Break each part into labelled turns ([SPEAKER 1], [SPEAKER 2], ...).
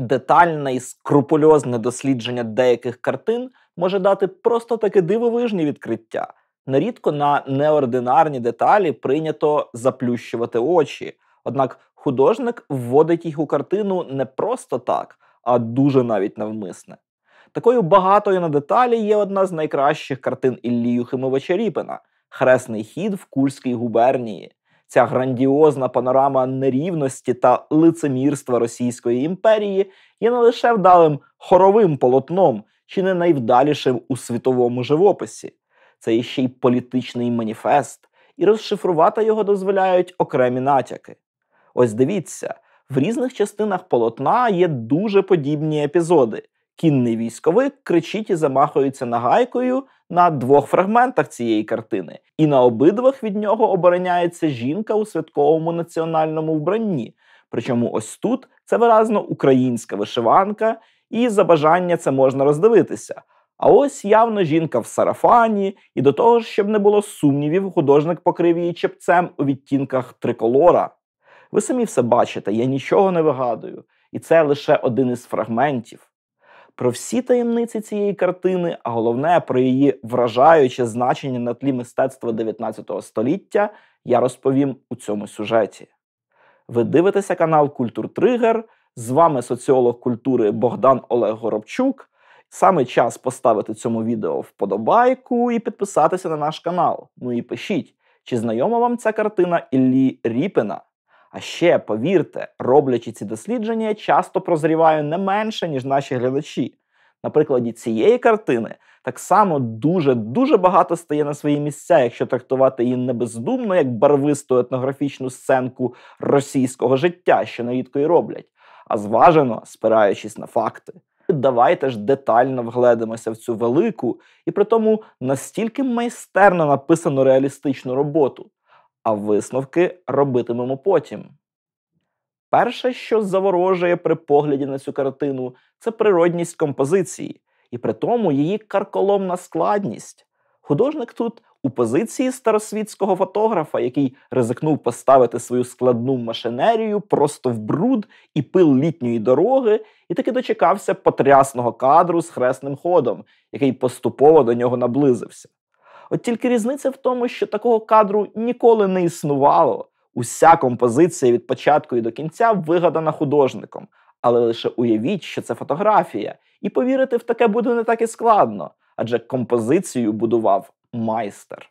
[SPEAKER 1] детальне і скрупульозне дослідження деяких картин може дати просто таке дивовижні відкриття. Нерідко на неординарні деталі прийнято заплющувати очі. Однак художник вводить їх у картину не просто так, а дуже навіть навмисне. Такою багатою на деталі є одна з найкращих картин Іллії Химовича Ріпина Хресний хід в Кульській губернії ця грандіозна панорама нерівності та лицемірства Російської імперії є не лише вдалим хоровим полотном, чи не найвдалішим у світовому живописі. Це є ще й політичний маніфест, і розшифрувати його дозволяють окремі натяки. Ось дивіться, в різних частинах полотна є дуже подібні епізоди кінний військовик кричить і замахується нагайкою на двох фрагментах цієї картини, і на обидвах від нього обороняється жінка у святковому національному вбранні. Причому ось тут це виразно українська вишиванка, і за бажання це можна роздивитися. А ось явно жінка в сарафані, і до того ж, щоб не було сумнівів, художник покрив її чепцем у відтінках триколора. Ви самі все бачите, я нічого не вигадую, і це лише один із фрагментів про всі таємниці цієї картини, а головне про її вражаюче значення на тлі мистецтва 19 століття я розповім у цьому сюжеті. Ви дивитеся канал Культур Тригер. З вами соціолог культури Богдан Олег Горобчук. Саме час поставити цьому відео вподобайку і підписатися на наш канал. Ну і пишіть, чи знайома вам ця картина Іллі Ріпіна? А ще повірте, роблячи ці дослідження, я часто прозріваю не менше, ніж наші глядачі. На прикладі цієї картини так само дуже дуже багато стає на свої місця, якщо трактувати її не бездумно, як барвисту етнографічну сценку російського життя, що нерідко і роблять, а зважено спираючись на факти. Давайте ж детально вгледимося в цю велику і при тому настільки майстерно написану реалістичну роботу а висновки робитимемо потім. Перше, що заворожує при погляді на цю картину, це природність композиції, і при тому її карколомна складність. Художник тут у позиції старосвітського фотографа, який ризикнув поставити свою складну машинерію просто в бруд і пил літньої дороги, і таки дочекався потрясного кадру з хресним ходом, який поступово до нього наблизився. От тільки різниця в тому, що такого кадру ніколи не існувало. Уся композиція від початку і до кінця вигадана художником. Але лише уявіть, що це фотографія, і повірити в таке буде не так і складно, адже композицію будував майстер.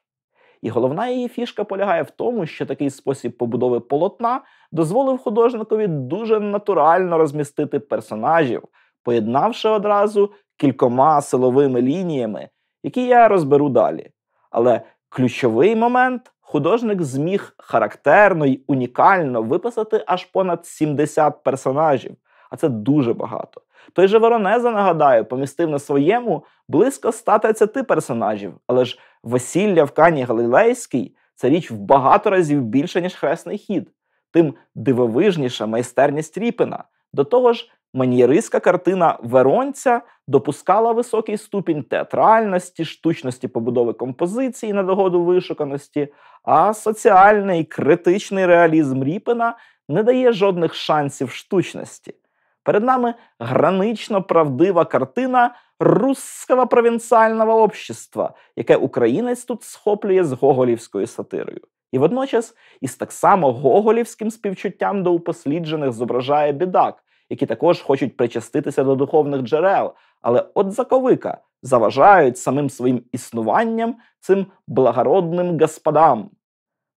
[SPEAKER 1] І головна її фішка полягає в тому, що такий спосіб побудови полотна дозволив художникові дуже натурально розмістити персонажів, поєднавши одразу кількома силовими лініями, які я розберу далі. Але ключовий момент художник зміг характерно й унікально виписати аж понад 70 персонажів, а це дуже багато. Той же Воронеза, нагадаю, помістив на своєму близько 130 персонажів, але ж весілля в Кані Галилейській це річ в багато разів більше, ніж хресний хід, тим дивовижніша майстерність Ріпіна. До того ж, Маньєристська картина Веронця допускала високий ступінь театральності, штучності побудови композиції на догоду вишуканості, а соціальний критичний реалізм Ріпена не дає жодних шансів штучності. Перед нами гранично правдива картина русского провінціального общества, яке українець тут схоплює з гоголівською сатирою. І водночас із так само гоголівським співчуттям до упосліджених зображає бідак, які також хочуть причаститися до духовних джерел, але от заковика заважають самим своїм існуванням цим благородним господам.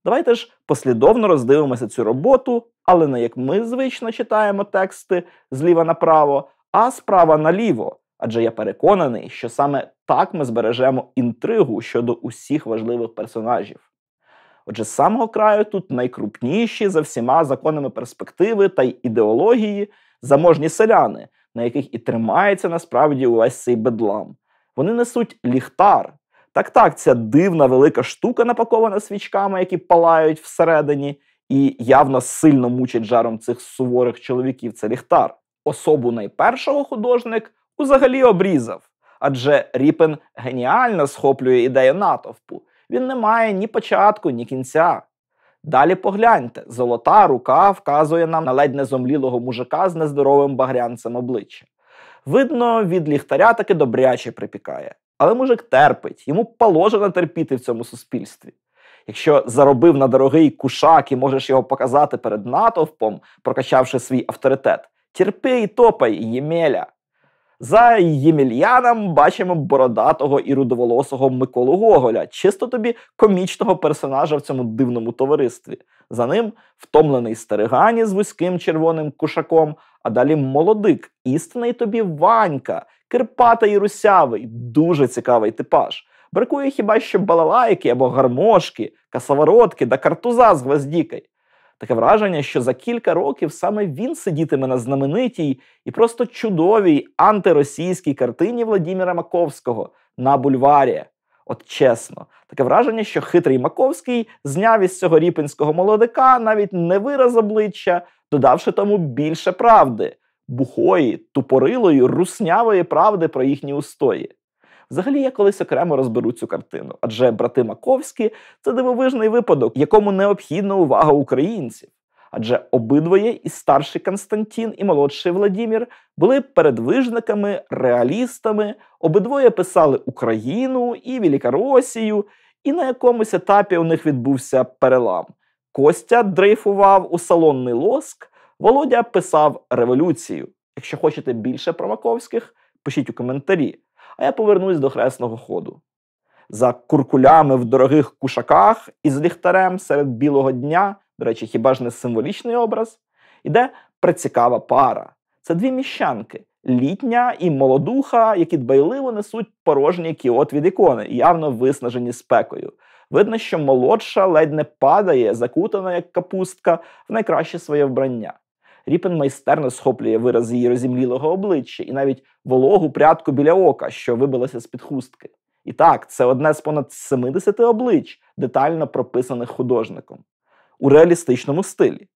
[SPEAKER 1] Давайте ж послідовно роздивимося цю роботу, але не як ми звично читаємо тексти зліва направо, а справа наліво. Адже я переконаний, що саме так ми збережемо інтригу щодо усіх важливих персонажів. Отже, з самого краю тут найкрупніші за всіма законами перспективи та й ідеології заможні селяни, на яких і тримається насправді увесь цей бедлам. Вони несуть ліхтар. Так, так, ця дивна велика штука, напакована свічками, які палають всередині, і явно сильно мучить жаром цих суворих чоловіків. Це ліхтар. Особу найпершого художник узагалі обрізав, адже Ріпен геніально схоплює ідею натовпу. Він не має ні початку, ні кінця. Далі погляньте, золота рука вказує нам на ледь незомлілого мужика з нездоровим багрянцем обличчя. Видно, від ліхтаря таки добряче припікає. Але мужик терпить, йому положено терпіти в цьому суспільстві. Якщо заробив на дорогий кушак і можеш його показати перед натовпом, прокачавши свій авторитет, терпи і топай, ємеля. За Ємельяном бачимо бородатого і рудоволосого Миколу Гоголя, чисто тобі комічного персонажа в цьому дивному товаристві. За ним втомлений старигані з вузьким червоним кушаком, а далі молодик, істинний тобі Ванька, Кирпатий і русявий, дуже цікавий типаж. Бракує хіба що балалайки або гармошки, касаворотки да картуза з гвоздікай. Таке враження, що за кілька років саме він сидітиме на знаменитій і просто чудовій антиросійській картині Владіміра Маковського на бульварі. От чесно, таке враження, що хитрий Маковський зняв із цього ріпинського молодика навіть не вираз обличчя, додавши тому більше правди, бухої, тупорилої, руснявої правди про їхні устої. Взагалі я колись окремо розберу цю картину, адже брати Маковські це дивовижний випадок, якому необхідна увага українців. Адже обидвоє і старший Константін, і молодший Владімір були передвижниками, реалістами, обидвоє писали Україну і Великоросію, і на якомусь етапі у них відбувся перелам. Костя дрейфував у салонний лоск, Володя писав революцію. Якщо хочете більше про Маковських, пишіть у коментарі а я повернусь до хресного ходу. За куркулями в дорогих кушаках із ліхтарем серед білого дня, до речі, хіба ж не символічний образ, іде прицікава пара. Це дві міщанки літня і молодуха, які дбайливо несуть порожній кіот від ікони, явно виснажені спекою. Видно, що молодша ледь не падає, закутана як капустка, в найкраще своє вбрання. Ріпен майстерно схоплює вираз її розімлілого обличчя і навіть вологу прядку біля ока, що вибилася з під хустки. І так, це одне з понад 70 облич, детально прописаних художником у реалістичному стилі.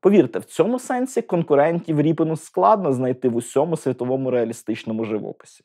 [SPEAKER 1] Повірте, в цьому сенсі конкурентів Ріпену складно знайти в усьому світовому реалістичному живописі.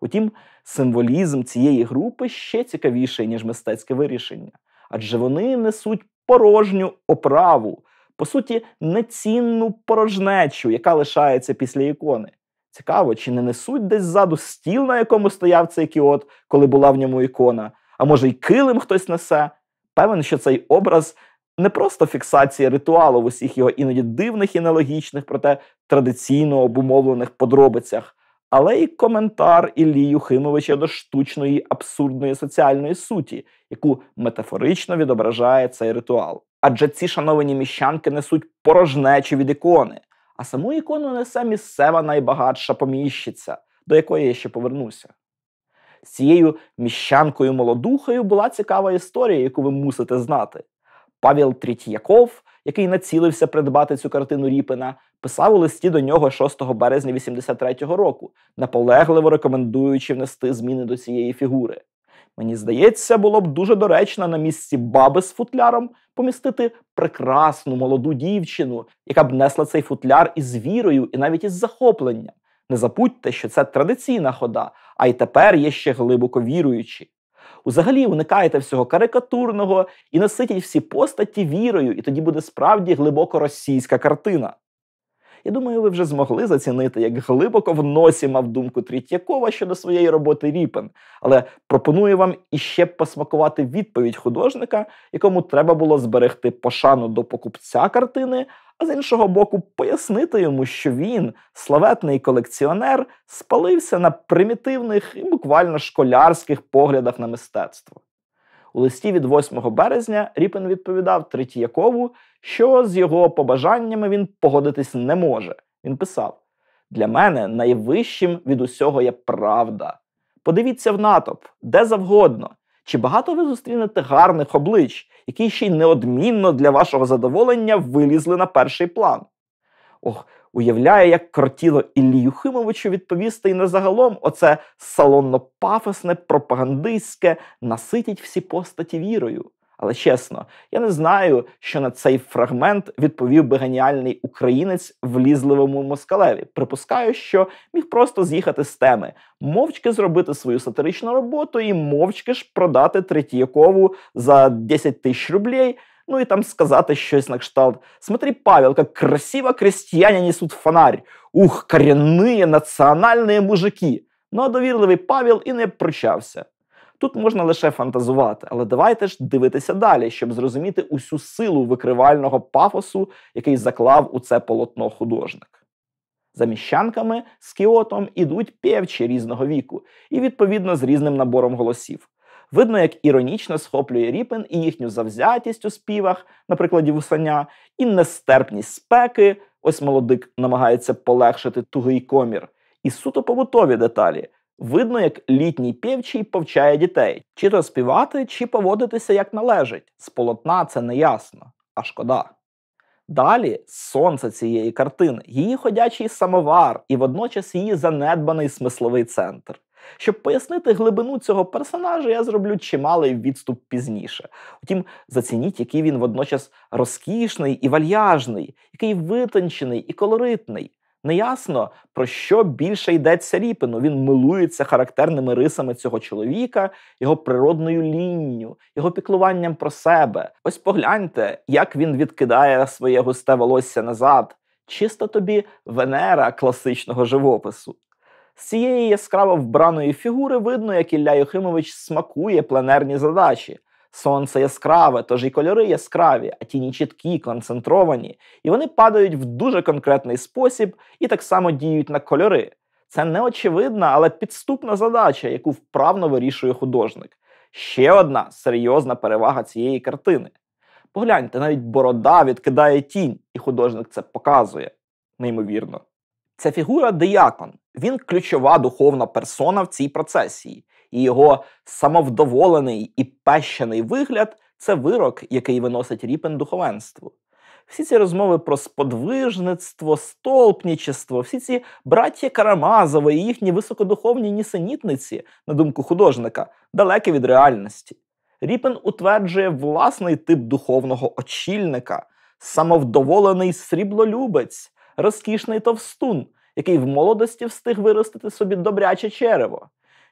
[SPEAKER 1] Утім, символізм цієї групи ще цікавіший, ніж мистецьке вирішення, адже вони несуть порожню оправу по суті, нецінну порожнечу, яка лишається після ікони. Цікаво, чи не несуть десь ззаду стіл, на якому стояв цей кіот, коли була в ньому ікона, а може, й килим хтось несе. Певен, що цей образ не просто фіксація ритуалу в усіх його іноді дивних і нелогічних, проте традиційно обумовлених подробицях, але й коментар Іллії Юхимовича до штучної абсурдної соціальної суті, яку метафорично відображає цей ритуал адже ці шановані міщанки несуть порожнечі від ікони. А саму ікону несе місцева найбагатша поміщиця, до якої я ще повернуся. З цією міщанкою молодухою була цікава історія, яку ви мусите знати. Павел Трітьяков, який націлився придбати цю картину Ріпина, писав у листі до нього 6 березня 83-го року, наполегливо рекомендуючи внести зміни до цієї фігури. Мені здається, було б дуже доречно на місці баби з футляром помістити прекрасну молоду дівчину, яка б несла цей футляр із вірою, і навіть із захопленням. Не забудьте, що це традиційна хода, а й тепер є ще глибоко віруючі. Узагалі уникайте всього карикатурного і наситіть всі постаті вірою, і тоді буде справді глибоко російська картина. Я думаю, ви вже змогли зацінити, як глибоко в носі мав думку Трітякова щодо своєї роботи Ріпен. Але пропоную вам іще посмакувати відповідь художника, якому треба було зберегти пошану до покупця картини. А з іншого боку, пояснити йому, що він, славетний колекціонер, спалився на примітивних і буквально школярських поглядах на мистецтво. У листі від 8 березня Ріпен відповідав Третьякову, що з його побажаннями він погодитись не може. Він писав: для мене найвищим від усього є правда. Подивіться в натовп, де завгодно. Чи багато ви зустрінете гарних облич, які ще й неодмінно для вашого задоволення вилізли на перший план? Ох, уявляю, як кортіло Іллі Юхимовичу відповісти і не загалом оце салонно-пафосне, пропагандистське наситіть всі постаті вірою. Але чесно, я не знаю, що на цей фрагмент відповів би геніальний українець в лізливому москалеві. Припускаю, що міг просто з'їхати з теми, мовчки зробити свою сатиричну роботу і мовчки ж продати Третьякову за 10 тисяч рублей – ну і там сказати щось на кшталт. Смотри, Павел, как красиво крестьяне несут фонарь. Ух, корінні національні мужики. Ну а довірливий Павел і не пручався. Тут можна лише фантазувати, але давайте ж дивитися далі, щоб зрозуміти усю силу викривального пафосу, який заклав у це полотно художник. За міщанками з кіотом ідуть певчі різного віку і, відповідно, з різним набором голосів видно, як іронічно схоплює Ріпен і їхню завзятість у співах, наприклад, вусання, і нестерпність спеки. Ось молодик намагається полегшити тугий комір. І суто побутові деталі. Видно, як літній півчий повчає дітей, чи то співати, чи поводитися як належить. З полотна це не ясно, а шкода. Далі сонце цієї картини, її ходячий самовар і водночас її занедбаний смисловий центр. Щоб пояснити глибину цього персонажа, я зроблю чималий відступ пізніше. Втім, зацініть, який він водночас розкішний і вальяжний, який витончений і колоритний. Неясно, про що більше йдеться Ріпину. Він милується характерними рисами цього чоловіка, його природною лінню, його піклуванням про себе. Ось погляньте, як він відкидає своє густе волосся назад. Чиста тобі венера класичного живопису. З цієї яскраво вбраної фігури видно, як Ілля Юхимович смакує пленерні задачі. Сонце яскраве, тож і кольори яскраві, а тіні чіткі, концентровані, і вони падають в дуже конкретний спосіб і так само діють на кольори. Це не очевидна, але підступна задача, яку вправно вирішує художник. Ще одна серйозна перевага цієї картини. Погляньте, навіть борода відкидає тінь, і художник це показує неймовірно. Це фігура диякон. Він ключова духовна персона в цій процесії, і його самовдоволений і пещений вигляд це вирок, який виносить ріпен духовенству. Всі ці розмови про сподвижництво, столпнічество, всі ці браття Карамазови і їхні високодуховні нісенітниці, на думку художника, далекі від реальності. Ріпен утверджує власний тип духовного очільника, самовдоволений сріблолюбець, розкішний товстун, який в молодості встиг виростити собі добряче черево.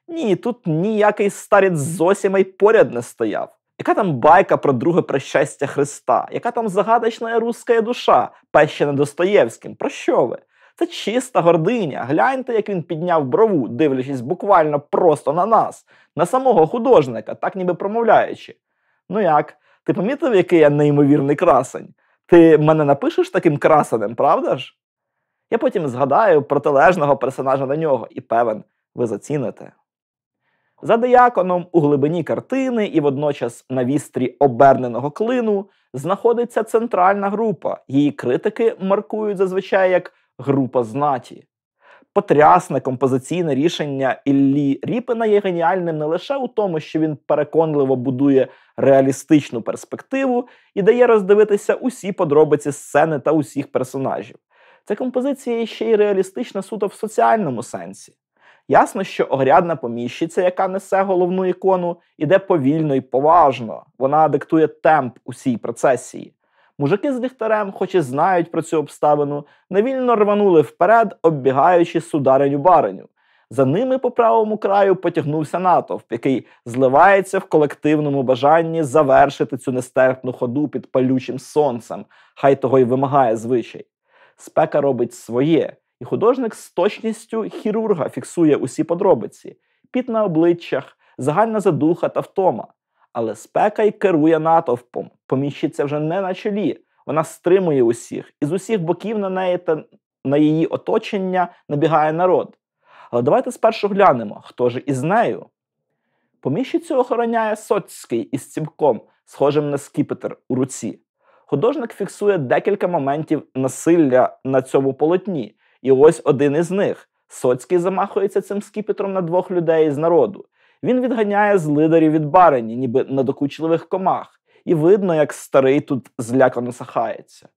[SPEAKER 1] Ні, тут ніякий старець з осіма й поряд не стояв. Яка там байка про друге прощастя Христа? Яка там загадочна русская душа, пещена Достоєвським? Про що ви? Це чиста гординя. Гляньте, як він підняв брову, дивлячись буквально просто на нас, на самого художника, так ніби промовляючи. Ну як, ти помітив, який я неймовірний красень? Ти мене напишеш таким красаним, правда ж? Я потім згадаю протилежного персонажа на нього і певен, ви заціните. За деяконом у глибині картини і водночас на вістрі оберненого клину знаходиться центральна група. Її критики маркують зазвичай як група знаті потрясне композиційне рішення Іллі Ріпина є геніальним не лише у тому, що він переконливо будує реалістичну перспективу і дає роздивитися усі подробиці сцени та усіх персонажів. Ця композиція ще й реалістична суто в соціальному сенсі. Ясно, що огрядна поміщиця, яка несе головну ікону, іде повільно і поважно. Вона диктує темп усій процесії. Мужики з ліхтарем, хоч і знають про цю обставину, невільно рванули вперед, оббігаючи судариню бареню. За ними по правому краю потягнувся натовп, який зливається в колективному бажанні завершити цю нестерпну ходу під палючим сонцем, хай того й вимагає звичай. Спека робить своє, і художник з точністю хірурга фіксує усі подробиці: піт на обличчях, загальна задуха та втома. Але спека й керує натовпом. Поміщиться вже не на чолі. Вона стримує усіх, і з усіх боків на неї та на її оточення набігає народ. Але давайте спершу глянемо, хто ж із нею. Поміщицю охороняє соцький із ціпком, схожим на скіпетр у руці. Художник фіксує декілька моментів насилля на цьому полотні, і ось один із них. Соцький замахується цим скіпетром на двох людей з народу. Він відганяє з лидерів від барині, ніби на докучливих комах, і видно, як старий тут злякано сахається.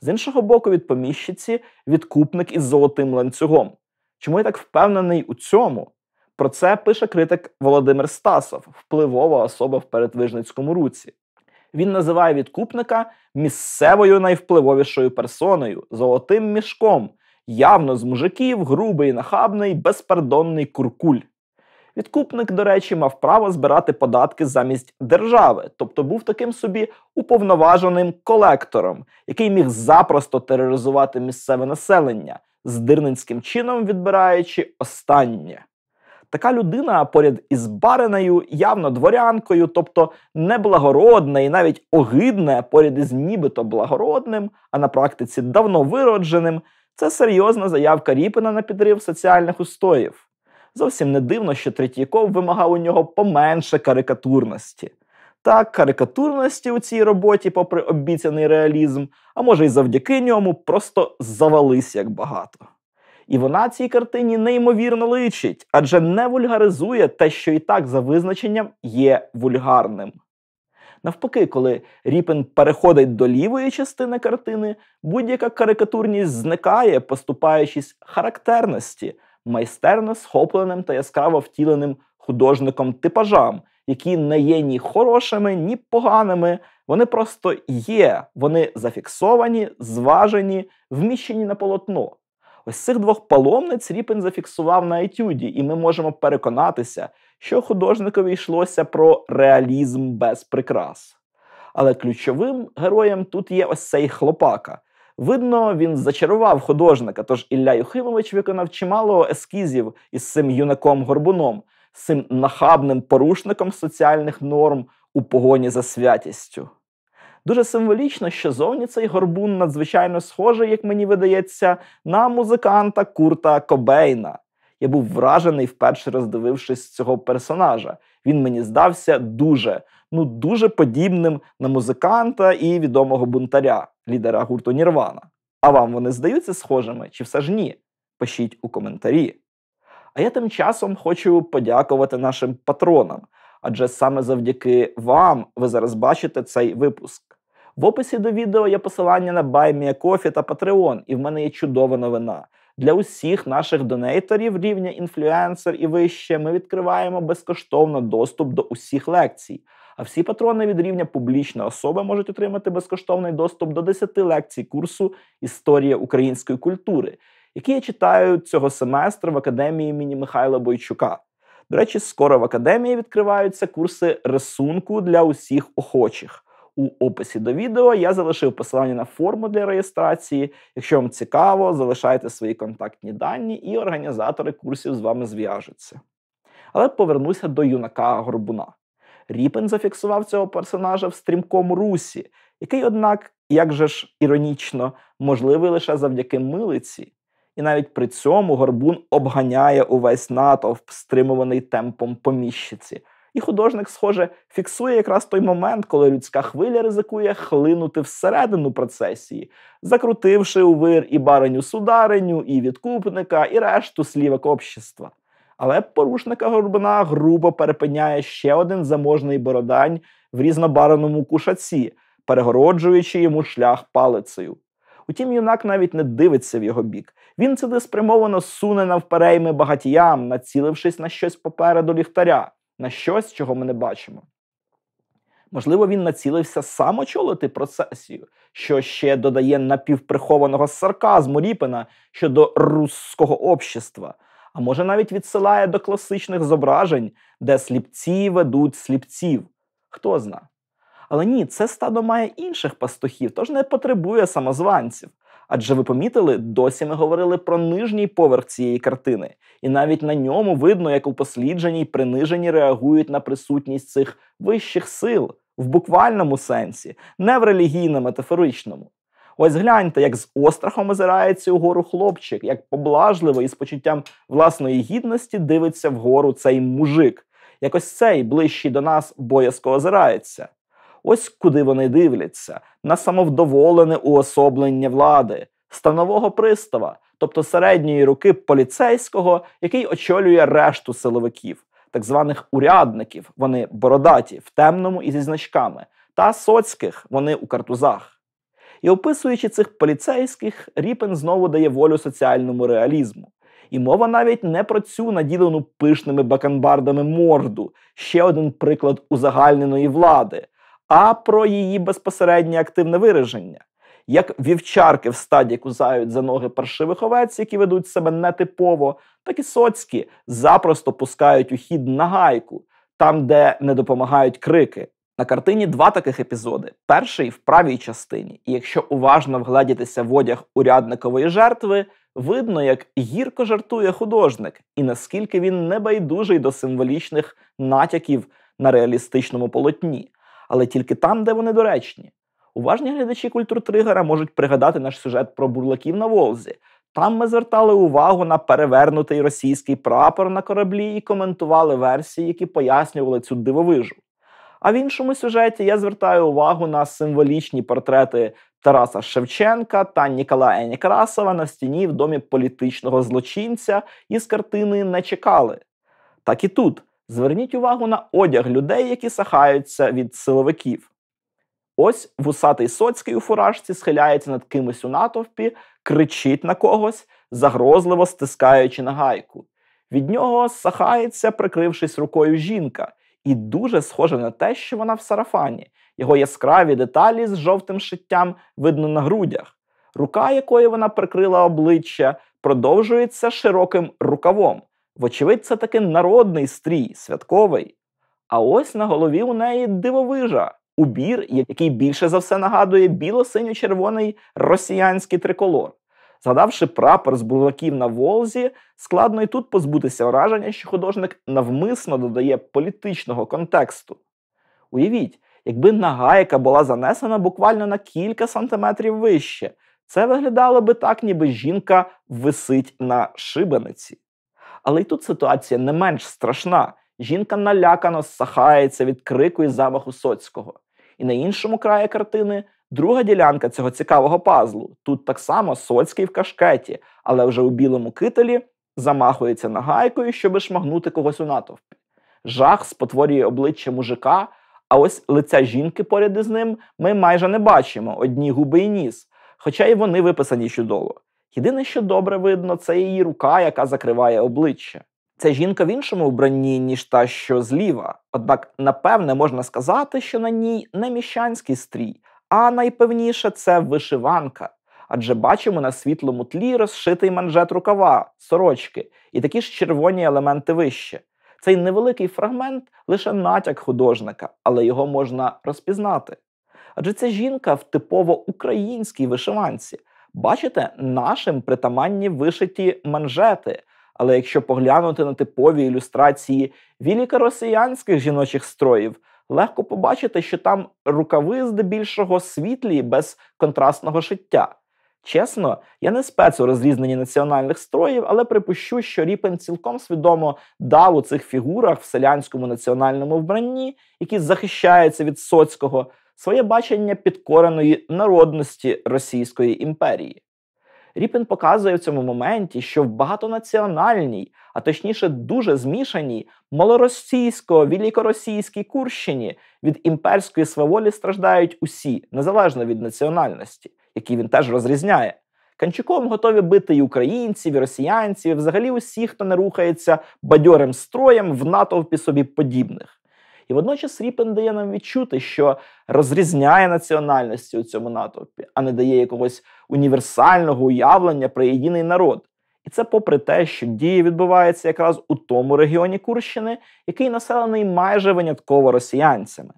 [SPEAKER 1] З іншого боку, від поміщиці відкупник із золотим ланцюгом. Чому я так впевнений у цьому? Про це пише критик Володимир Стасов, впливова особа в передвижницькому руці. Він називає відкупника місцевою найвпливовішою персоною, золотим мішком, явно з мужиків, грубий, нахабний, безпардонний куркуль. Відкупник, до речі, мав право збирати податки замість держави, тобто був таким собі уповноваженим колектором, який міг запросто тероризувати місцеве населення, з здирненським чином відбираючи останнє. Така людина поряд із бариною, явно дворянкою, тобто неблагородне і навіть огидне, поряд із нібито благородним, а на практиці давно виродженим, це серйозна заявка Ріпина на підрив соціальних устоїв. Зовсім не дивно, що Третьяков вимагав у нього поменше карикатурності. Так, карикатурності у цій роботі, попри обіцяний реалізм, а може й завдяки ньому, просто завались як багато. І вона цій картині неймовірно личить, адже не вульгаризує те, що і так за визначенням є вульгарним. Навпаки, коли Ріпен переходить до лівої частини картини, будь-яка карикатурність зникає, поступаючись характерності, майстерно схопленим та яскраво втіленим художником типажам, які не є ні хорошими, ні поганими. Вони просто є, вони зафіксовані, зважені, вміщені на полотно. Ось цих двох паломниць Ріпін зафіксував на етюді, і ми можемо переконатися, що художникові йшлося про реалізм без прикрас. Але ключовим героєм тут є ось цей хлопака, Видно, він зачарував художника, тож Ілля Юхимович виконав чимало ескізів із цим юнаком Горбуном, з цим нахабним порушником соціальних норм у погоні за святістю. Дуже символічно, що зовні цей горбун надзвичайно схожий, як мені видається, на музиканта Курта Кобейна. Я був вражений, вперше роздивившись цього персонажа. Він мені здався дуже, ну дуже подібним на музиканта і відомого бунтаря лідера гурту Нірвана. А вам вони здаються схожими чи все ж ні? Пишіть у коментарі. А я тим часом хочу подякувати нашим патронам, адже саме завдяки вам ви зараз бачите цей випуск. В описі до відео є посилання на BuyMeACoffee та Patreon, і в мене є чудова новина. Для усіх наших донейторів рівня інфлюенсер і вище ми відкриваємо безкоштовно доступ до усіх лекцій. А всі патрони від рівня публічна особа можуть отримати безкоштовний доступ до 10 лекцій курсу Історія української культури, які я читаю цього семестру в академії імені Михайла Бойчука. До речі, скоро в академії відкриваються курси рисунку для усіх охочих. У описі до відео я залишив посилання на форму для реєстрації. Якщо вам цікаво, залишайте свої контактні дані і організатори курсів з вами зв'яжуться. Але повернуся до юнака Горбуна. Ріпен зафіксував цього персонажа в стрімкому русі, який, однак, як же ж іронічно, можливий лише завдяки милиці. І навіть при цьому горбун обганяє увесь натовп, стримуваний темпом поміщиці. І художник, схоже, фіксує якраз той момент, коли людська хвиля ризикує хлинути всередину процесії, закрутивши у вир і бареню судариню, і відкупника, і решту слівок общества. Але порушника Горбина грубо перепиняє ще один заможний бородань в різнобареному кушаці, перегороджуючи йому шлях палицею. Утім, юнак навіть не дивиться в його бік. Він цілеспрямовано суне навперейми багатіям, націлившись на щось попереду ліхтаря, на щось, чого ми не бачимо. Можливо, він націлився сам очолити процесію, що ще додає напівприхованого сарказму Ріпена щодо русського общества – а може навіть відсилає до класичних зображень, де сліпці ведуть сліпців. Хто зна. Але ні, це стадо має інших пастухів, тож не потребує самозванців. Адже ви помітили, досі ми говорили про нижній поверх цієї картини, і навіть на ньому видно, як у послідженні й приниженні реагують на присутність цих вищих сил в буквальному сенсі, не в релігійно-метафоричному. Ось гляньте, як з острахом озирається угору хлопчик, як поблажливо і з почуттям власної гідності дивиться вгору цей мужик. Якось цей ближчий до нас боязко озирається. Ось куди вони дивляться на самовдоволене уособлення влади, станового пристава, тобто середньої руки поліцейського, який очолює решту силовиків, так званих урядників. Вони бородаті в темному і зі значками, та соцьких вони у картузах. І описуючи цих поліцейських, Ріпен знову дає волю соціальному реалізму. І мова навіть не про цю наділену пишними бакенбардами морду, ще один приклад узагальненої влади, а про її безпосереднє активне вираження. Як вівчарки в стаді кузають за ноги паршивих овець, які ведуть себе нетипово, так і соцькі запросто пускають у хід на гайку, там, де не допомагають крики. На картині два таких епізоди: перший в правій частині, і якщо уважно вгледітися в одяг урядникової жертви, видно, як гірко жартує художник, і наскільки він небайдужий до символічних натяків на реалістичному полотні, але тільки там, де вони доречні. Уважні глядачі культур тригера можуть пригадати наш сюжет про бурлаків на Волзі. Там ми звертали увагу на перевернутий російський прапор на кораблі і коментували версії, які пояснювали цю дивовижу. А в іншому сюжеті я звертаю увагу на символічні портрети Тараса Шевченка та Ніколая Некрасова на стіні в домі політичного злочинця із картини Не чекали. Так і тут зверніть увагу на одяг людей, які сахаються від силовиків. Ось вусатий соцький у фуражці схиляється над кимось у натовпі, кричить на когось, загрозливо стискаючи нагайку. Від нього сахається, прикрившись рукою жінка, і дуже схоже на те, що вона в сарафані. Його яскраві деталі з жовтим шиттям видно на грудях. Рука, якою вона прикрила обличчя, продовжується широким рукавом. Вочевидь, це таки народний стрій, святковий. А ось на голові у неї дивовижа убір, який більше за все нагадує біло-синьо-червоний росіянський триколор. Згадавши прапор з бурлаків на Волзі, складно і тут позбутися враження, що художник навмисно додає політичного контексту. Уявіть, якби нагайка була занесена буквально на кілька сантиметрів вище, це виглядало би так, ніби жінка висить на шибениці. Але й тут ситуація не менш страшна. Жінка налякано сахається від крику і замаху соцького. І на іншому краї картини Друга ділянка цього цікавого пазлу тут так само Соцький в кашкеті, але вже у білому кителі замахується нагайкою, щоби шмагнути когось у натовпі. Жах спотворює обличчя мужика, а ось лиця жінки поряд із ним ми майже не бачимо одні губи і ніс, хоча й вони виписані чудово. Єдине, що добре видно, це її рука, яка закриває обличчя. Це жінка в іншому вбранні, ніж та, що зліва. Однак, напевне, можна сказати, що на ній не міщанський стрій, а найпевніше це вишиванка. Адже бачимо на світлому тлі розшитий манжет рукава, сорочки і такі ж червоні елементи вище. Цей невеликий фрагмент лише натяк художника, але його можна розпізнати. Адже ця жінка в типово українській вишиванці. Бачите, нашим притаманні вишиті манжети. Але якщо поглянути на типові ілюстрації віліка росіянських жіночих строїв, легко побачити, що там рукави здебільшого світлі без контрастного шиття. Чесно, я не спец у розрізненні національних строїв, але припущу, що Ріпен цілком свідомо дав у цих фігурах в селянському національному вбранні, які захищаються від соцького, своє бачення підкореної народності Російської імперії. Ріпін показує в цьому моменті, що в багатонаціональній, а точніше дуже змішаній малоросійсько вілікоросійській Курщині від імперської сваволі страждають усі, незалежно від національності, які він теж розрізняє. Канчуком готові бити і українців, і росіянців, і взагалі усіх, хто не рухається бадьорим строєм в натовпі собі подібних. І водночас Ріпен дає нам відчути, що розрізняє національності у цьому натовпі, а не дає якогось універсального уявлення про єдиний народ. І це попри те, що дії відбуваються якраз у тому регіоні Курщини, який населений майже винятково росіянцями.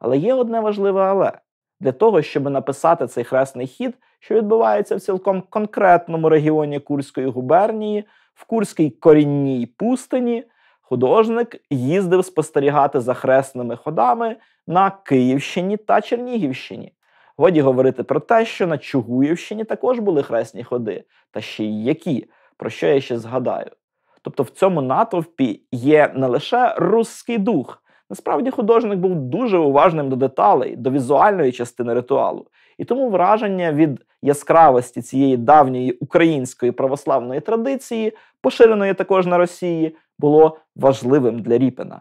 [SPEAKER 1] Але є одне важливе але для того, щоб написати цей хресний хід, що відбувається в цілком конкретному регіоні Курської губернії, в Курській корінній пустині. Художник їздив спостерігати за хресними ходами на Київщині та Чернігівщині. Годі говорити про те, що на Чугуївщині також були хресні ходи, та ще й які, про що я ще згадаю. Тобто в цьому натовпі є не лише русський дух. Насправді художник був дуже уважним до деталей, до візуальної частини ритуалу і тому враження від яскравості цієї давньої української православної традиції, поширеної також на Росії, було важливим для Ріпена.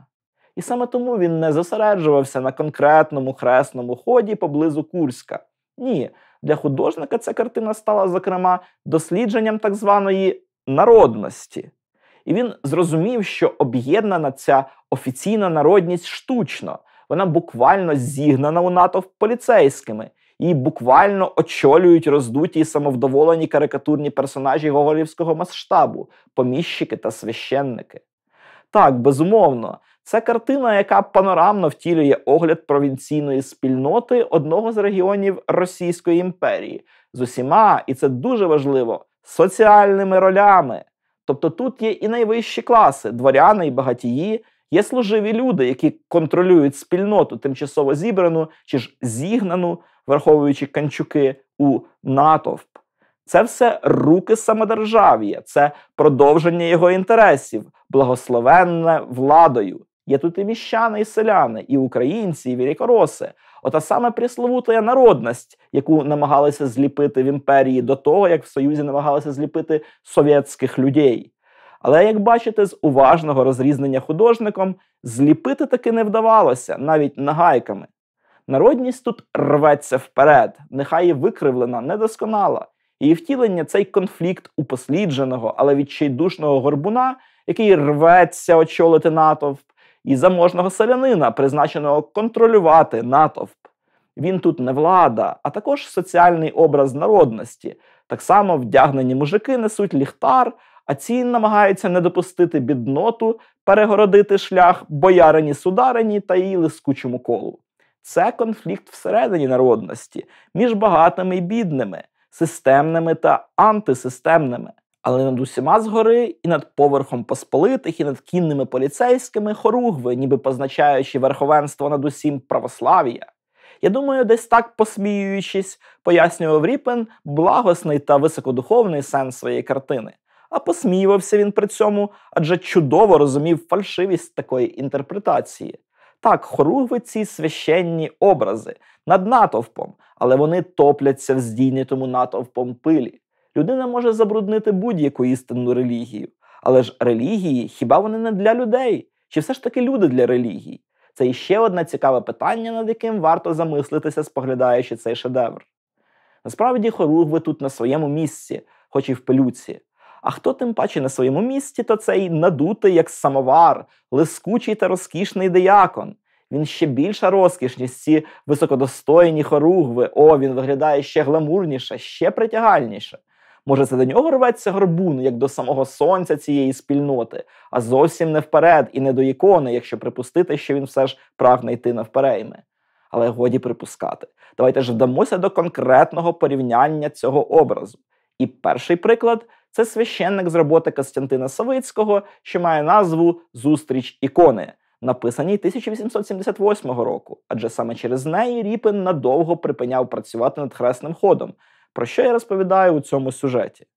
[SPEAKER 1] І саме тому він не зосереджувався на конкретному хресному ході поблизу Курська. Ні, для художника ця картина стала, зокрема, дослідженням так званої народності. І він зрозумів, що об'єднана ця офіційна народність штучно, вона буквально зігнана у натовп поліцейськими і буквально очолюють роздуті і самовдоволені карикатурні персонажі гоголівського масштабу, поміщики та священники. Так, безумовно, це картина, яка панорамно втілює огляд провінційної спільноти одного з регіонів Російської імперії з усіма, і це дуже важливо, соціальними ролями. Тобто тут є і найвищі класи, дворяни і багатії, є служиві люди, які контролюють спільноту, тимчасово зібрану чи ж зігнану враховуючи канчуки у натовп. Це все руки самодержав'я, це продовження його інтересів, благословенне владою. Є тут і міщани, і селяни, і українці, і вірікороси. Ота саме присловутая народність, яку намагалися зліпити в імперії до того, як в Союзі намагалися зліпити совєтських людей. Але як бачите, з уважного розрізнення художником зліпити таки не вдавалося навіть нагайками. Народність тут рветься вперед, нехай і викривлена, недосконала. Її втілення цей конфлікт упослідженого, але відчайдушного горбуна, який рветься очолити натовп, і заможного селянина, призначеного контролювати натовп. Він тут не влада, а також соціальний образ народності. Так само вдягнені мужики несуть ліхтар, а ці намагаються не допустити бідноту, перегородити шлях боярині сударині та її лискучому колу це конфлікт всередині народності між багатими і бідними, системними та антисистемними. Але над усіма згори і над поверхом посполитих, і над кінними поліцейськими хоругви, ніби позначаючи верховенство над усім православ'я. Я думаю, десь так посміюючись, пояснював Ріпен благосний та високодуховний сенс своєї картини. А посміювався він при цьому, адже чудово розумів фальшивість такої інтерпретації так хоругви ці священні образи над натовпом, але вони топляться в здійнятому натовпом пилі. Людина може забруднити будь-яку істинну релігію. Але ж релігії хіба вони не для людей? Чи все ж таки люди для релігій? Це іще одне цікаве питання, над яким варто замислитися, споглядаючи цей шедевр. Насправді хоругви тут на своєму місці, хоч і в пилюці. А хто тим паче на своєму місці, то цей надутий, як самовар, лискучий та розкішний деякон. Він ще більша розкішність, ці високодостойні хоругви. О, він виглядає ще гламурніше, ще притягальніше. Може, це до нього рветься горбун, як до самого сонця цієї спільноти, а зовсім не вперед і не до ікони, якщо припустити, що він все ж прагне йти навперейми. Але годі припускати. Давайте ж вдамося до конкретного порівняння цього образу. І перший приклад це священник з роботи Костянтина Савицького, що має назву Зустріч ікони, написаній 1878 року, адже саме через неї Ріпин надовго припиняв працювати над хресним ходом, про що я розповідаю у цьому сюжеті.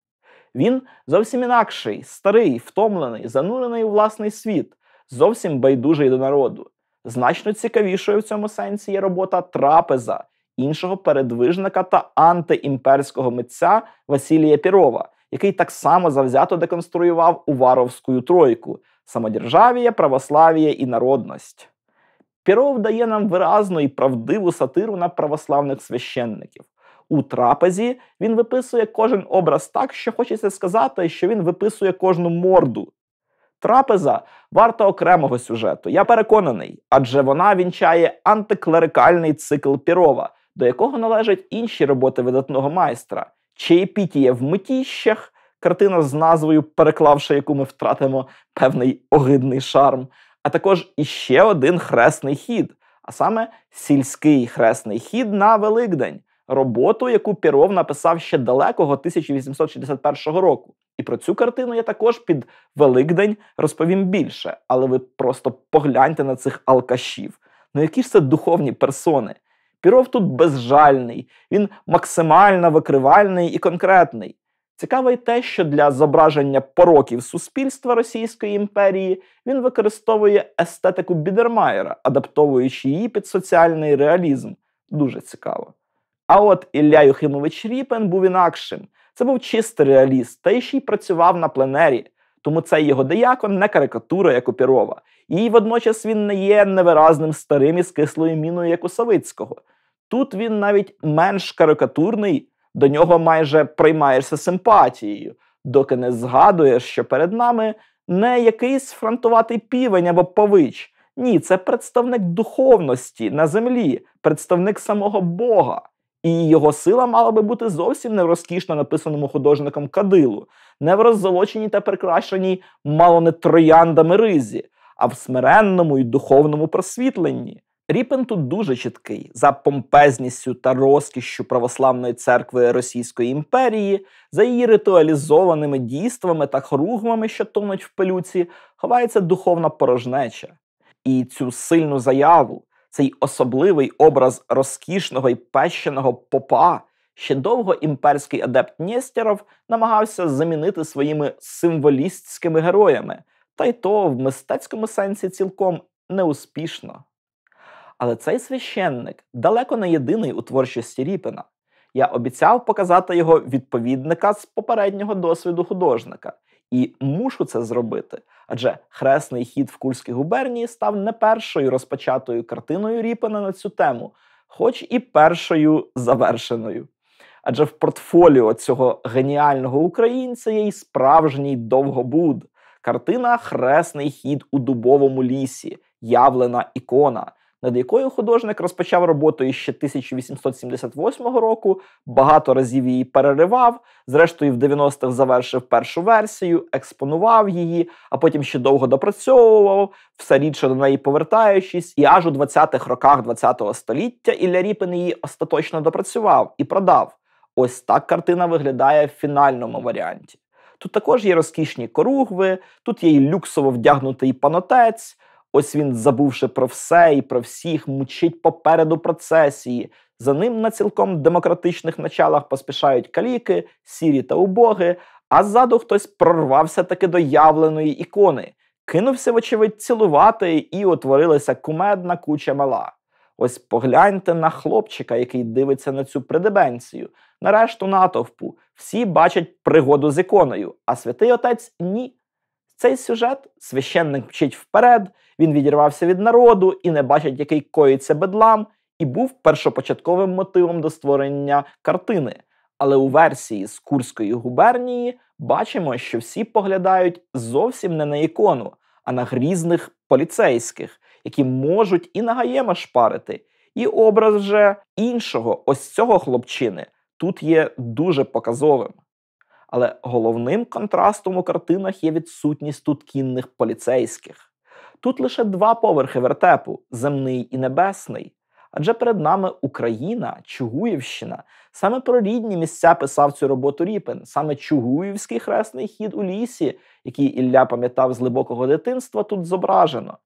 [SPEAKER 1] Він зовсім інакший, старий, втомлений, занурений у власний світ, зовсім байдужий до народу. Значно цікавішою в цьому сенсі є робота трапеза, іншого передвижника та антиімперського митця Василія Пірова, який так само завзято деконструював Уваровську тройку самодержавія, православія і народність. Піров дає нам виразну і правдиву сатиру на православних священників. У трапезі він виписує кожен образ так, що хочеться сказати, що він виписує кожну морду. Трапеза варта окремого сюжету. Я переконаний, адже вона вінчає антиклерикальний цикл Пірова, до якого належать інші роботи видатного майстра, чиєпітіє в митіщах, картина з назвою, переклавши яку ми втратимо певний огидний шарм, а також іще один хресний хід, а саме сільський хресний хід на Великдень. Роботу, яку Піров написав ще далекого 1861 року. І про цю картину я також під Великдень розповім більше, але ви просто погляньте на цих алкашів. Ну які ж це духовні персони? Піров тут безжальний, він максимально викривальний і конкретний. Цікаво й те, що для зображення пороків суспільства Російської імперії він використовує естетику Бідермайера, адаптовуючи її під соціальний реалізм. Дуже цікаво. А от Ілля Юхимович Ріпен був інакшим. Це був чистий реаліст, та й ще й працював на пленері. Тому цей його деякон не карикатура як у Пірова. І водночас він не є невиразним старим і скислою міною, як у Савицького. Тут він навіть менш карикатурний, до нього майже приймаєшся симпатією, доки не згадуєш, що перед нами не якийсь фронтуватий півень або павич. Ні, це представник духовності на землі, представник самого Бога. І його сила мала би бути зовсім не в розкішно написаному художником кадилу, не в роззолоченій та прикрашеній мало не трояндами ризі, а в смиренному і духовному просвітленні. Ріпен тут дуже чіткий за помпезністю та розкішю православної церкви Російської імперії, за її ритуалізованими дійствами та хоругвами, що тонуть в пилюці, ховається духовна порожнеча. І цю сильну заяву, цей особливий образ розкішного й пещеного попа. Ще довго імперський адепт Нєстеров намагався замінити своїми символістськими героями, та й то в мистецькому сенсі цілком неуспішно. Але цей священник далеко не єдиний у творчості Ріпена. Я обіцяв показати його відповідника з попереднього досвіду художника, і мушу це зробити, Адже хресний хід в Кульській губернії став не першою розпочатою картиною Ріпина на цю тему, хоч і першою завершеною. Адже в портфоліо цього геніального українця є й справжній довгобуд. Картина Хресний хід у дубовому лісі, явлена ікона, над якою художник розпочав роботу іще 1878 року, багато разів її переривав. Зрештою, в 90-х завершив першу версію, експонував її, а потім ще довго допрацьовував, все рідше до неї повертаючись, і аж у 20-х роках 20-го століття Ілля Ріпин її остаточно допрацював і продав. Ось так картина виглядає в фінальному варіанті. Тут також є розкішні коругви, тут є й люксово вдягнутий панотець. Ось він, забувши про все і про всіх, мучить попереду процесії. За ним на цілком демократичних началах поспішають каліки, сірі та убоги. А ззаду хтось прорвався таки до явленої ікони, кинувся, вочевидь, цілувати, і утворилася кумедна куча мала. Ось погляньте на хлопчика, який дивиться на цю предебенцію. на решту натовпу. Всі бачать пригоду з іконою, а святий отець ні. Цей сюжет священник мчить вперед, він відірвався від народу і не бачить, який коїться бедлам, і був першопочатковим мотивом до створення картини. Але у версії з Курської губернії бачимо, що всі поглядають зовсім не на ікону, а на грізних поліцейських, які можуть і нагаєма шпарити, і образ вже іншого, ось цього хлопчини, тут є дуже показовим. Але головним контрастом у картинах є відсутність тут кінних поліцейських. Тут лише два поверхи вертепу земний і небесний. Адже перед нами Україна, Чугуївщина. Саме про рідні місця писав цю роботу Ріпен, саме Чугуївський хресний хід у лісі, який Ілля пам'ятав з глибокого дитинства, тут зображено.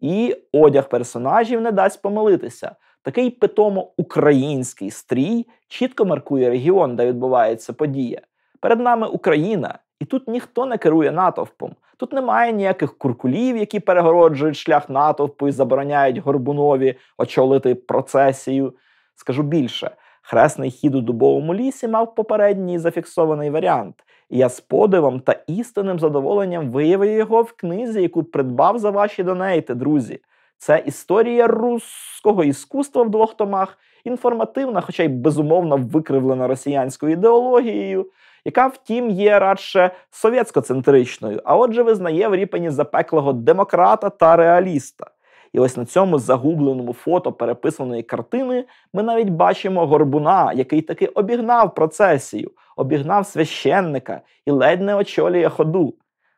[SPEAKER 1] І одяг персонажів не дасть помилитися. Такий питомо український стрій чітко маркує регіон, де відбувається подія. Перед нами Україна, і тут ніхто не керує натовпом. Тут немає ніяких куркулів, які перегороджують шлях натовпу і забороняють Горбунові очолити процесію. Скажу більше, хресний хід у дубовому лісі мав попередній зафіксований варіант, і я з подивом та істинним задоволенням виявив його в книзі, яку придбав за ваші донейти, друзі. Це історія руського іскусства в двох томах, інформативна, хоча й безумовно викривлена росіянською ідеологією яка, втім, є радше совєтсько-центричною, а отже, визнає в Ріпені запеклого демократа та реаліста. І ось на цьому загубленому фото переписаної картини ми навіть бачимо горбуна, який таки обігнав процесію, обігнав священника і ледь не очолює ходу.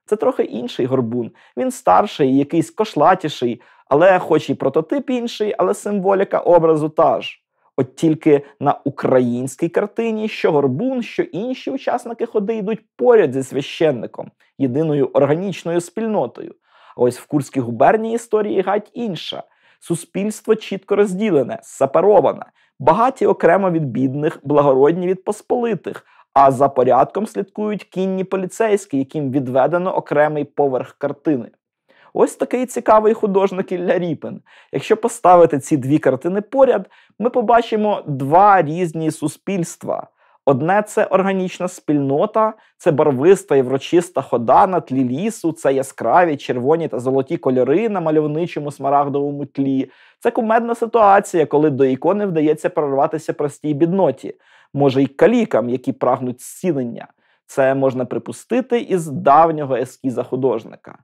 [SPEAKER 1] Це трохи інший горбун. Він старший, якийсь кошлатіший, але, хоч і прототип інший, але символіка образу та ж. От тільки на українській картині, що Горбун, що інші учасники ходи йдуть поряд зі священником, єдиною органічною спільнотою. А ось в Курській губернії історії гать інша. Суспільство чітко розділене, сепароване, багаті окремо від бідних, благородні від посполитих. А за порядком слідкують кінні поліцейські, яким відведено окремий поверх картини. Ось такий цікавий художник Ілля Ріпен. Якщо поставити ці дві картини поряд, ми побачимо два різні суспільства. Одне це органічна спільнота, це барвиста і врочиста хода на тлі лісу, це яскраві, червоні та золоті кольори на мальовничому смарагдовому тлі. Це кумедна ситуація, коли до ікони вдається прорватися простій бідноті, може й калікам, які прагнуть зцілення. Це можна припустити із давнього ескіза художника.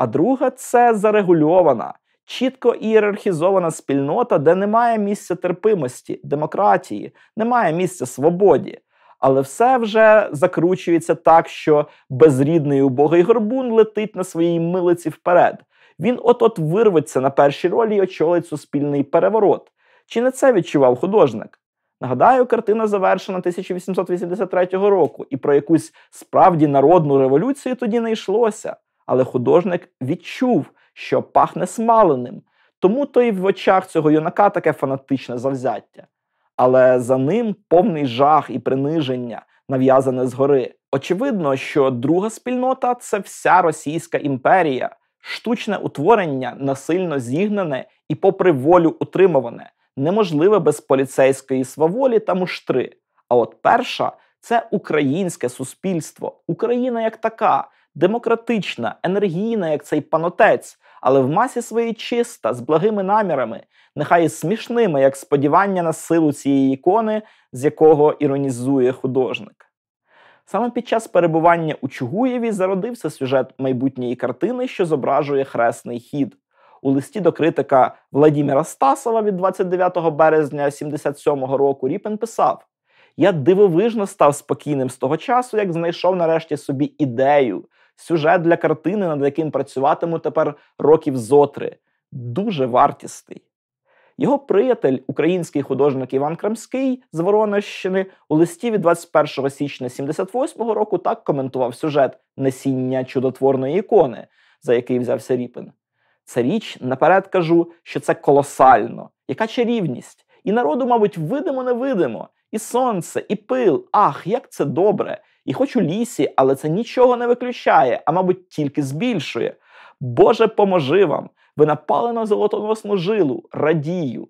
[SPEAKER 1] А друга це зарегульована, чітко ієрархізована спільнота, де немає місця терпимості, демократії, немає місця свободі. Але все вже закручується так, що безрідний убогий горбун летить на своїй милиці вперед. Він от-от вирветься на першій ролі і очолить суспільний переворот. Чи не це відчував художник? Нагадаю, картина завершена 1883 року, і про якусь справді народну революцію тоді не йшлося але художник відчув, що пахне смаленим, тому то і в очах цього юнака таке фанатичне завзяття. Але за ним повний жах і приниження, нав'язане згори. Очевидно, що друга спільнота це вся Російська імперія, штучне утворення насильно зігнане і, попри волю, утримуване, неможливе без поліцейської сваволі та муштри. А от перша це українське суспільство, Україна як така, демократична, енергійна, як цей панотець, але в масі своїй чиста, з благими намірами, нехай і смішними, як сподівання на силу цієї ікони, з якого іронізує художник. Саме під час перебування у Чугуєві зародився сюжет майбутньої картини, що зображує хресний хід. У листі до критика Владіміра Стасова від 29 березня 77-го року Ріпен писав: Я дивовижно став спокійним з того часу, як знайшов нарешті собі ідею, сюжет для картини, над яким працюватиму тепер років зотри, дуже вартістий. Його приятель, український художник Іван Крамський з Воронежщини у листі від 21 січня 78 року так коментував сюжет насіння чудотворної ікони, за який взявся Ріпин. Це річ наперед кажу, що це колосально, яка чарівність, і народу, мабуть, видимо-невидимо і сонце, і пил. Ах, як це добре! І хоч у лісі, але це нічого не виключає, а мабуть, тільки збільшує. Боже, поможи вам! Ви напали на золотоносну жилу, радію.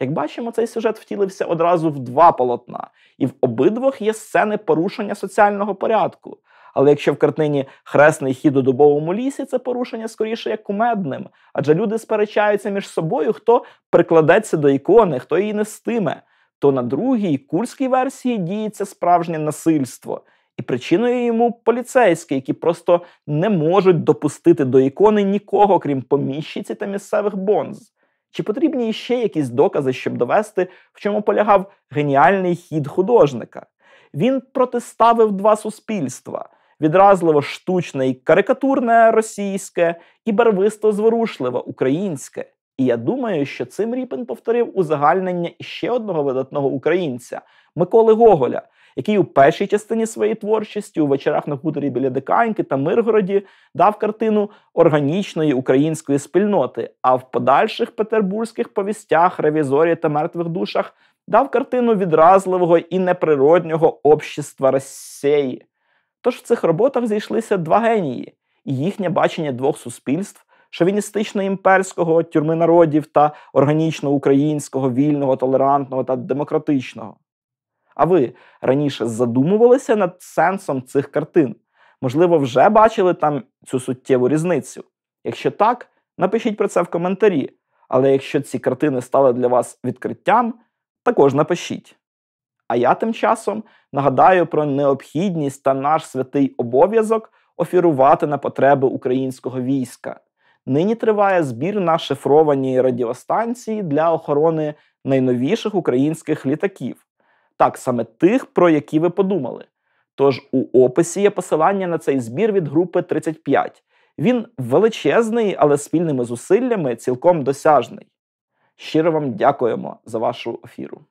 [SPEAKER 1] Як бачимо, цей сюжет втілився одразу в два полотна, і в обидвох є сцени порушення соціального порядку. Але якщо в картині хресний хід у дубовому лісі, це порушення скоріше як кумедним, адже люди сперечаються між собою, хто прикладеться до ікони, хто її нестиме то на другій курській версії діється справжнє насильство, і причиною йому поліцейські, які просто не можуть допустити до ікони нікого, крім поміщиці та місцевих бонз. Чи потрібні ще якісь докази, щоб довести, в чому полягав геніальний хід художника? Він протиставив два суспільства: відразливо штучне і карикатурне російське, і барвисто зворушливе українське, і я думаю, що цим ріпен повторив узагальнення ще одного видатного українця Миколи Гоголя, який у першій частині своєї творчості у вечорах на хуторі біля Диканьки та Миргороді дав картину органічної української спільноти, а в подальших петербурзьких повістях, ревізорі та мертвих душах дав картину відразливого і неприроднього общества Росії. Тож в цих роботах зійшлися два генії, і їхнє бачення двох суспільств шовіністично-імперського тюрми народів та органічно українського, вільного, толерантного та демократичного. А ви раніше задумувалися над сенсом цих картин? Можливо, вже бачили там цю суттєву різницю? Якщо так, напишіть про це в коментарі. Але якщо ці картини стали для вас відкриттям, також напишіть. А я тим часом нагадаю про необхідність та наш святий обов'язок офірувати на потреби українського війська. Нині триває збір на шифровані радіостанції для охорони найновіших українських літаків, так саме тих, про які ви подумали. Тож у описі є посилання на цей збір від групи 35. Він величезний, але спільними зусиллями цілком досяжний. Щиро вам дякуємо за вашу ефіру.